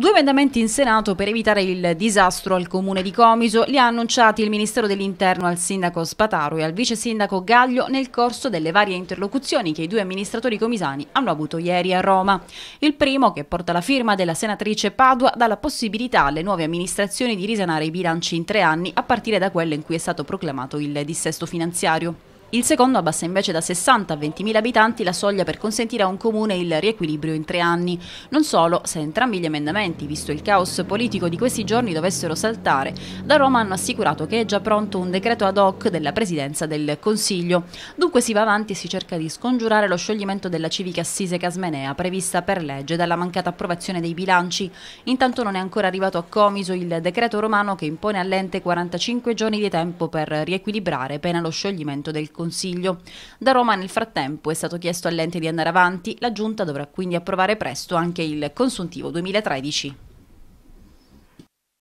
Due emendamenti in Senato per evitare il disastro al comune di Comiso li ha annunciati il Ministero dell'Interno al sindaco Spataro e al vice sindaco Gaglio nel corso delle varie interlocuzioni che i due amministratori comisani hanno avuto ieri a Roma. Il primo, che porta la firma della senatrice Padua, dà la possibilità alle nuove amministrazioni di risanare i bilanci in tre anni a partire da quello in cui è stato proclamato il dissesto finanziario. Il secondo abbassa invece da 60 a 20.000 abitanti la soglia per consentire a un comune il riequilibrio in tre anni. Non solo, se entrambi gli emendamenti, visto il caos politico di questi giorni, dovessero saltare, da Roma hanno assicurato che è già pronto un decreto ad hoc della Presidenza del Consiglio. Dunque si va avanti e si cerca di scongiurare lo scioglimento della civica assise Casmenea, prevista per legge dalla mancata approvazione dei bilanci. Intanto non è ancora arrivato a Comiso il decreto romano che impone all'ente 45 giorni di tempo per riequilibrare, pena lo scioglimento del Consiglio. Consiglio. Da Roma nel frattempo è stato chiesto all'ente di andare avanti, la Giunta dovrà quindi approvare presto anche il consuntivo 2013.